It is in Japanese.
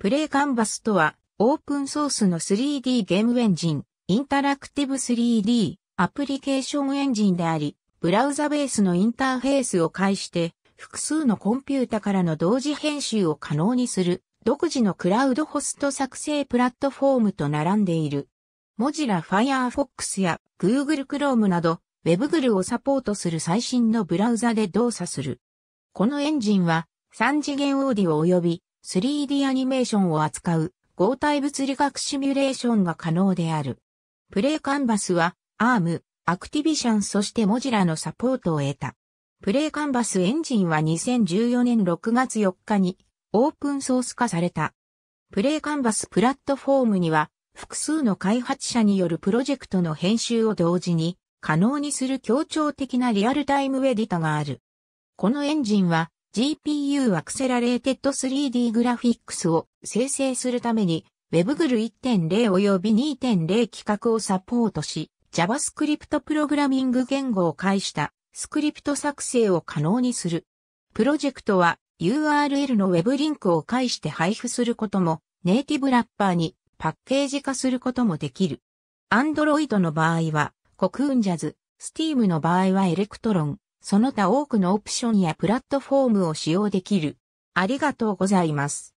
プレイカンバスとは、オープンソースの 3D ゲームエンジン、インタラクティブ 3D アプリケーションエンジンであり、ブラウザベースのインターフェースを介して、複数のコンピュータからの同時編集を可能にする、独自のクラウドホスト作成プラットフォームと並んでいる。モジラ Firefox や Google Chrome など、WebGL をサポートする最新のブラウザで動作する。このエンジンは、3次元オーディオ及び 3D アニメーションを扱う合体物理学シミュレーションが可能である。プレイカンバスは、ARM、アクティビションそしてモジラのサポートを得た。プレイカンバスエンジンは2014年6月4日にオープンソース化された。プレイカンバスプラットフォームには複数の開発者によるプロジェクトの編集を同時に可能にする協調的なリアルタイムエディタがある。このエンジンは GPU アクセラレーテッド 3D グラフィックスを生成するために WebGL 1.0及び2.0規格をサポートし JavaScript プログラミング言語を介したスクリプト作成を可能にする。プロジェクトは URL の Web リンクを介して配布することもネイティブラッパーにパッケージ化することもできる。Android の場合はコクーンジャズ、Steam の場合はエレクトロン、その他多くのオプションやプラットフォームを使用できる。ありがとうございます。